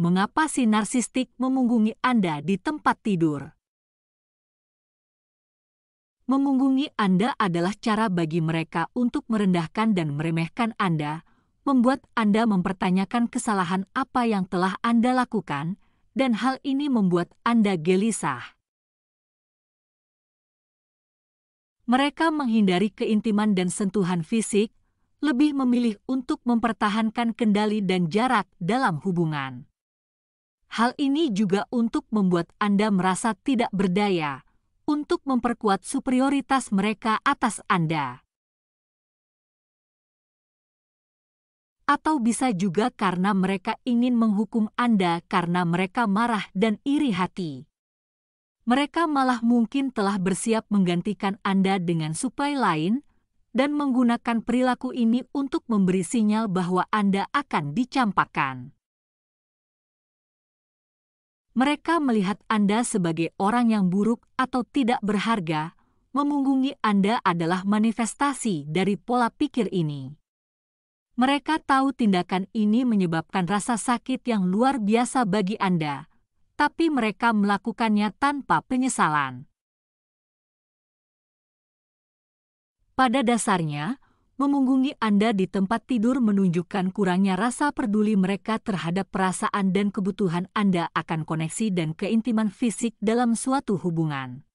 mengapa si narsistik memunggungi Anda di tempat tidur. Memunggungi Anda adalah cara bagi mereka untuk merendahkan dan meremehkan Anda, membuat Anda mempertanyakan kesalahan apa yang telah Anda lakukan, dan hal ini membuat Anda gelisah. Mereka menghindari keintiman dan sentuhan fisik, lebih memilih untuk mempertahankan kendali dan jarak dalam hubungan. Hal ini juga untuk membuat Anda merasa tidak berdaya, untuk memperkuat superioritas mereka atas Anda. Atau bisa juga karena mereka ingin menghukum Anda karena mereka marah dan iri hati. Mereka malah mungkin telah bersiap menggantikan Anda dengan suplai lain dan menggunakan perilaku ini untuk memberi sinyal bahwa Anda akan dicampakkan. Mereka melihat Anda sebagai orang yang buruk atau tidak berharga. Memunggungi Anda adalah manifestasi dari pola pikir ini. Mereka tahu tindakan ini menyebabkan rasa sakit yang luar biasa bagi Anda, tapi mereka melakukannya tanpa penyesalan. Pada dasarnya, memunggungi Anda di tempat tidur menunjukkan kurangnya rasa peduli mereka terhadap perasaan dan kebutuhan Anda akan koneksi dan keintiman fisik dalam suatu hubungan.